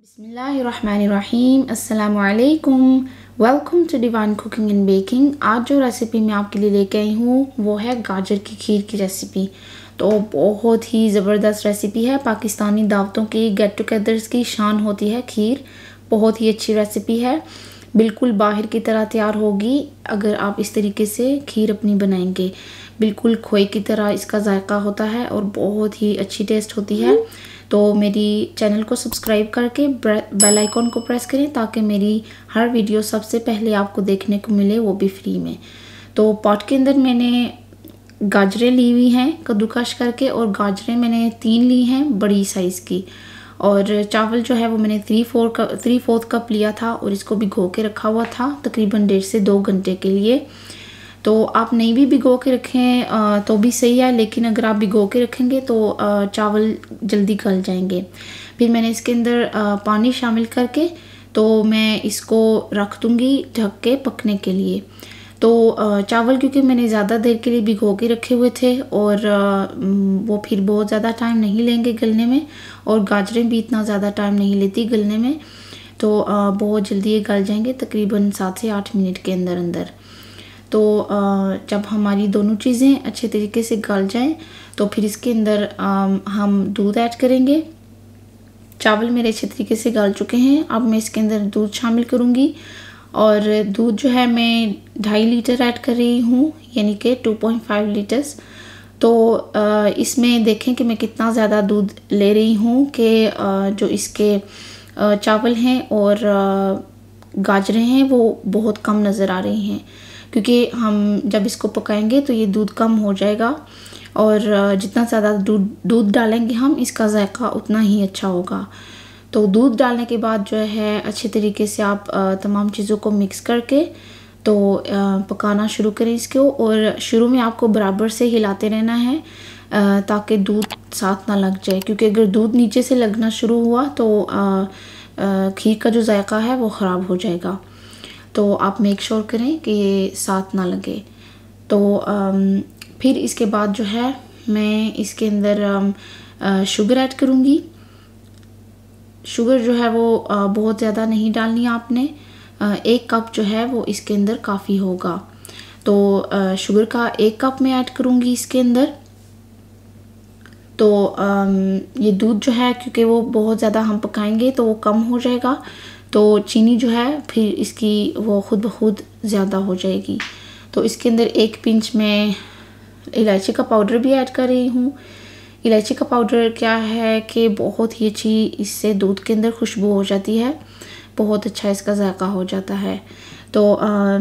अल्लाम welcome to Diwan cooking and baking आज जो रेसिपी मैं आपके लिए लेके आई हूँ वो है गाजर की खीर की रेसिपी तो बहुत ही ज़बरदस्त रेसिपी है पाकिस्तानी दावतों की गेट टुगेदर्स की शान होती है खीर बहुत ही अच्छी रेसिपी है बिल्कुल बाहर की तरह तैयार होगी अगर आप इस तरीके से खीर अपनी बनाएंगे बिल्कुल खोए की तरह इसका जायका होता है और बहुत ही अच्छी टेस्ट होती है तो मेरी चैनल को सब्सक्राइब करके बेल आइकॉन को प्रेस करें ताकि मेरी हर वीडियो सबसे पहले आपको देखने को मिले वो भी फ्री में तो पॉट के अंदर मैंने गाजरें ली हुई हैं कद्दूकश करके और गाजरें मैंने तीन ली हैं बड़ी साइज़ की और चावल जो है वो मैंने three four cup three fourth cup लिया था और इसको भिगो के रखा हुआ था तकरीबन डेढ़ से दो घंटे के लिए तो आप नहीं भी भिगो के रखें तो भी सही है लेकिन अगर आप भिगो के रखेंगे तो चावल जल्दी गल जाएंगे फिर मैंने इसके अंदर पानी शामिल करके तो मैं इसको रख दूँगी ढक के पकने के लिए तो चावल क्योंकि मैंने ज़्यादा देर के लिए भिगो के रखे हुए थे और वो फिर बहुत ज़्यादा टाइम नहीं लेंगे गलने में और गाजरें भी इतना ज़्यादा टाइम नहीं लेती गलने में तो बहुत जल्दी ये गल जाएंगे तकरीबन सात से आठ मिनट के अंदर अंदर तो जब हमारी दोनों चीज़ें अच्छे तरीके से गल जाएं तो फिर इसके अंदर हम दूध ऐड करेंगे चावल मेरे अच्छे तरीके से गल चुके हैं अब मैं इसके अंदर दूध शामिल करूँगी और दूध जो है मैं ढाई लीटर ऐड कर रही हूँ यानी कि टू पॉइंट फाइव लीटर्स तो इसमें देखें कि मैं कितना ज़्यादा दूध ले रही हूँ कि जो इसके चावल हैं और गाजरें हैं वो बहुत कम नज़र आ रही हैं क्योंकि हम जब इसको पकाएंगे तो ये दूध कम हो जाएगा और जितना ज़्यादा दूध दूध डालेंगे हम इसका जायका उतना ही अच्छा होगा तो दूध डालने के बाद जो है अच्छे तरीके से आप तमाम चीज़ों को मिक्स करके तो पकाना शुरू करें इसको और शुरू में आपको बराबर से हिलाते रहना है ताकि दूध साथ ना लग जाए क्योंकि अगर दूध नीचे से लगना शुरू हुआ तो खीर का जो जायका है वो ख़राब हो जाएगा तो आप मेक श्योर sure करें कि ये साथ ना लगे तो um, फिर इसके बाद जो है मैं इसके अंदर शुगर ऐड करूँगी शुगर जो है वो uh, बहुत ज़्यादा नहीं डालनी आपने uh, एक कप जो है वो इसके अंदर काफ़ी होगा तो शुगर uh, का एक कप मैं ऐड करूँगी इसके अंदर तो um, ये दूध जो है क्योंकि वो बहुत ज़्यादा हम पकाएंगे तो वो कम हो जाएगा तो चीनी जो है फिर इसकी वो खुद ब खुद ज़्यादा हो जाएगी तो इसके अंदर एक पिंच में इलायची का पाउडर भी ऐड कर रही हूँ इलायची का पाउडर क्या है कि बहुत ही अच्छी इससे दूध के अंदर खुशबू हो जाती है बहुत अच्छा इसका जायका हो जाता है तो आ,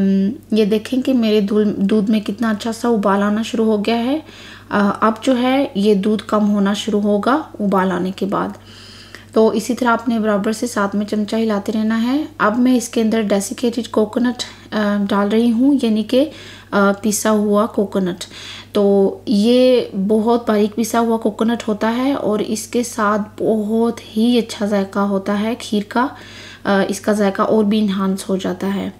ये देखें कि मेरे दूध में कितना अच्छा सा उबाल आना शुरू हो गया है अब जो है ये दूध कम होना शुरू होगा उबाल आने के बाद तो इसी तरह आपने बराबर से साथ में चमचा हिलाते रहना है अब मैं इसके अंदर डेसिकेटेड कोकोनट डाल रही हूँ यानी कि पिसा हुआ कोकोनट तो ये बहुत बारीक पिसा हुआ कोकोनट होता है और इसके साथ बहुत ही अच्छा जायका होता है खीर का इसका जायका और भी इन्हांस हो जाता है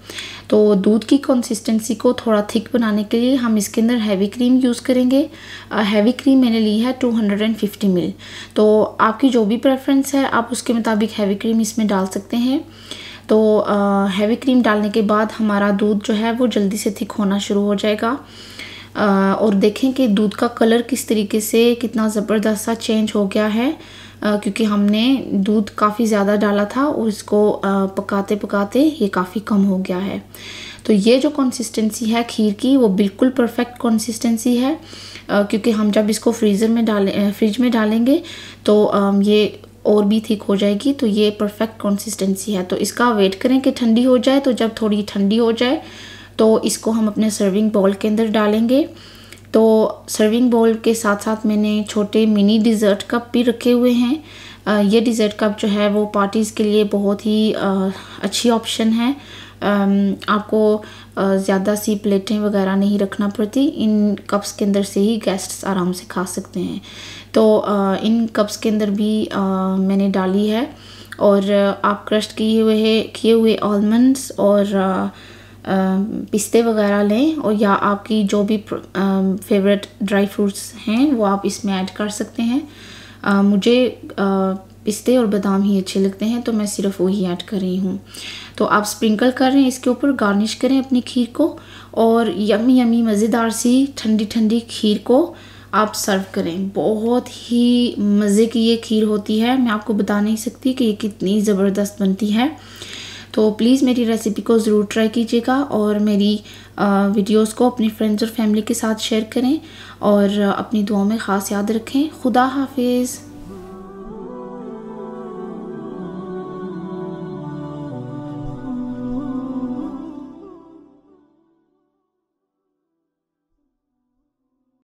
तो दूध की कंसिस्टेंसी को थोड़ा थिक बनाने के लिए हम इसके अंदर हैवी क्रीम यूज़ करेंगे हैवी क्रीम मैंने ली है 250 मिल तो आपकी जो भी प्रेफरेंस है आप उसके मुताबिक हैवी क्रीम इसमें डाल सकते हैं तो हैवी क्रीम डालने के बाद हमारा दूध जो है वो जल्दी से थिक होना शुरू हो जाएगा आ, और देखें कि दूध का कलर किस तरीके से कितना ज़बरदस्त सा चेंज हो गया है क्योंकि हमने दूध काफ़ी ज़्यादा डाला था और इसको पकाते पकाते ये काफ़ी कम हो गया है तो ये जो कंसिस्टेंसी है खीर की वो बिल्कुल परफेक्ट कंसिस्टेंसी है क्योंकि हम जब इसको फ्रीज़र में डालें फ्रिज में डालेंगे तो ये और भी ठीक हो जाएगी तो ये परफेक्ट कंसिस्टेंसी है तो इसका वेट करें कि ठंडी हो जाए तो जब थोड़ी ठंडी हो जाए तो इसको हम अपने सर्विंग बॉल के अंदर डालेंगे तो सर्विंग बोल के साथ साथ मैंने छोटे मिनी डिज़र्ट कप भी रखे हुए हैं ये डिज़र्ट कप जो है वो पार्टीज़ के लिए बहुत ही अच्छी ऑप्शन है आपको ज़्यादा सी प्लेटें वगैरह नहीं रखना पड़ती इन कप्स के अंदर से ही गेस्ट्स आराम से खा सकते हैं तो इन कप्स के अंदर भी मैंने डाली है और आप क्रश किए हुए किए हुए आलमंड्स और पिस्ते वगैरह लें और या आपकी जो भी फेवरेट ड्राई फ्रूट्स हैं वो आप इसमें ऐड कर सकते हैं आ, मुझे आ, पिस्ते और बादाम ही अच्छे लगते हैं तो मैं सिर्फ वही ऐड कर रही हूँ तो आप स्प्रिंकल कर रहे हैं इसके ऊपर गार्निश करें अपनी खीर को और यमी यमी मज़ेदार सी ठंडी ठंडी खीर को आप सर्व करें बहुत ही मज़े की ये खीर होती है मैं आपको बता नहीं सकती कि ये कितनी ज़बरदस्त बनती है तो प्लीज़ मेरी रेसिपी को ज़रूर ट्राई कीजिएगा और मेरी वीडियोस को अपने फ्रेंड्स और फैमिली के साथ शेयर करें और अपनी दुआ में ख़ास याद रखें खुदा हाफिज़